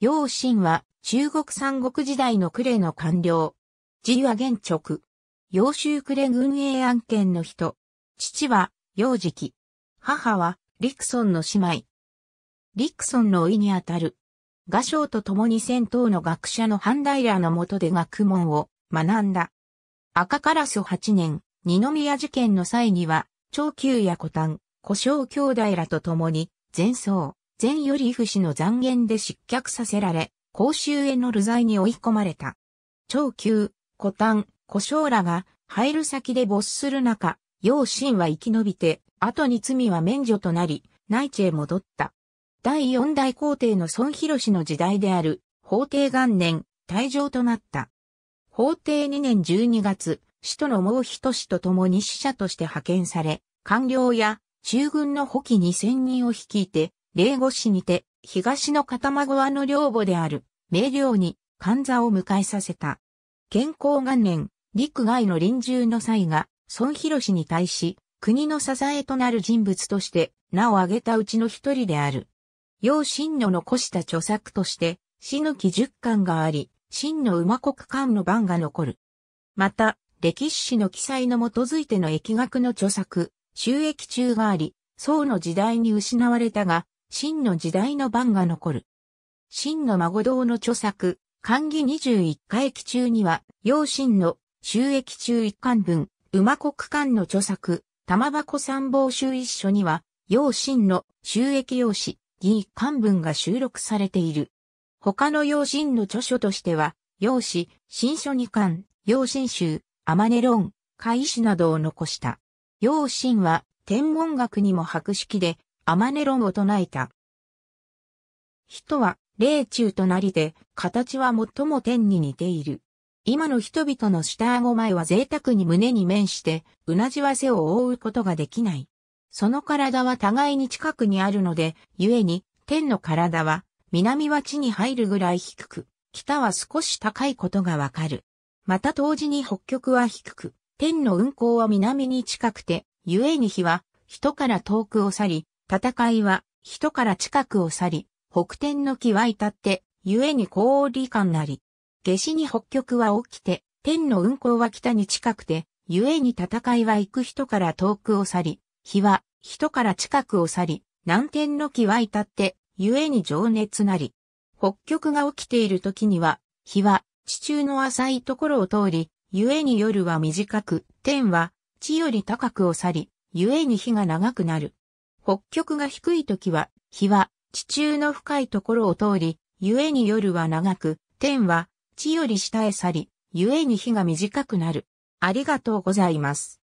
楊真は中国三国時代の呉の官僚。字は元直。楊州呉軍営案件の人。父は楊直。母はリクソンの姉妹。リクソンのいにあたる。画商と共に戦闘の学者の半ーの下で学問を学んだ。赤カラス8年、二宮事件の際には、長久や古丹、古商兄弟らと共に、前奏。前より不死の残言で失脚させられ、公衆への流罪に追い込まれた。長久、古丹、古将らが、入る先で没する中、養心は生き延びて、後に罪は免除となり、内地へ戻った。第四代皇帝の孫広の時代である、法帝元年、退場となった。法帝2年12月、使徒の毛人氏と共に使者として派遣され、官僚や、中軍の補給2000人を率いて、霊護師にて、東の片間川の領母である、名領に、患座を迎えさせた。健康元年、陸外の臨終の際が、孫博氏に対し、国の支えとなる人物として、名を挙げたうちの一人である。要真の残した著作として、死ぬ記十巻があり、真の馬国間の番が残る。また、歴史史の記載の基づいての疫学の著作、収益中があり、宋の時代に失われたが、真の時代の版が残る。真の孫堂の著作、漢義21回記中には、陽真の収益中一巻文、馬国間の著作、玉箱参謀集一書には、陽真の収益用紙、二一巻文が収録されている。他の陽真の著書としては、陽氏、新書二巻、陽真集、天音論、海石などを残した。陽真は天文学にも博識で、アマネロンを唱えた。人は、霊中となりで、形は最も天に似ている。今の人々の下顎前は贅沢に胸に面して、うなじわせを覆うことができない。その体は互いに近くにあるので、故に、天の体は、南は地に入るぐらい低く、北は少し高いことがわかる。また同時に北極は低く、天の運行は南に近くて、故に日は、人から遠くを去り、戦いは、人から近くを去り、北天の木は至って、故に氷感なり。下死に北極は起きて、天の運行は北に近くて、故に戦いは行く人から遠くを去り、日は人から近くを去り、南天の木は至って、故に情熱なり。北極が起きている時には、日は地中の浅いところを通り、故に夜は短く、天は地より高くを去り、故に日が長くなる。北極が低い時は、日は地中の深いところを通り、故に夜は長く、天は地より下へ去り、故に日が短くなる。ありがとうございます。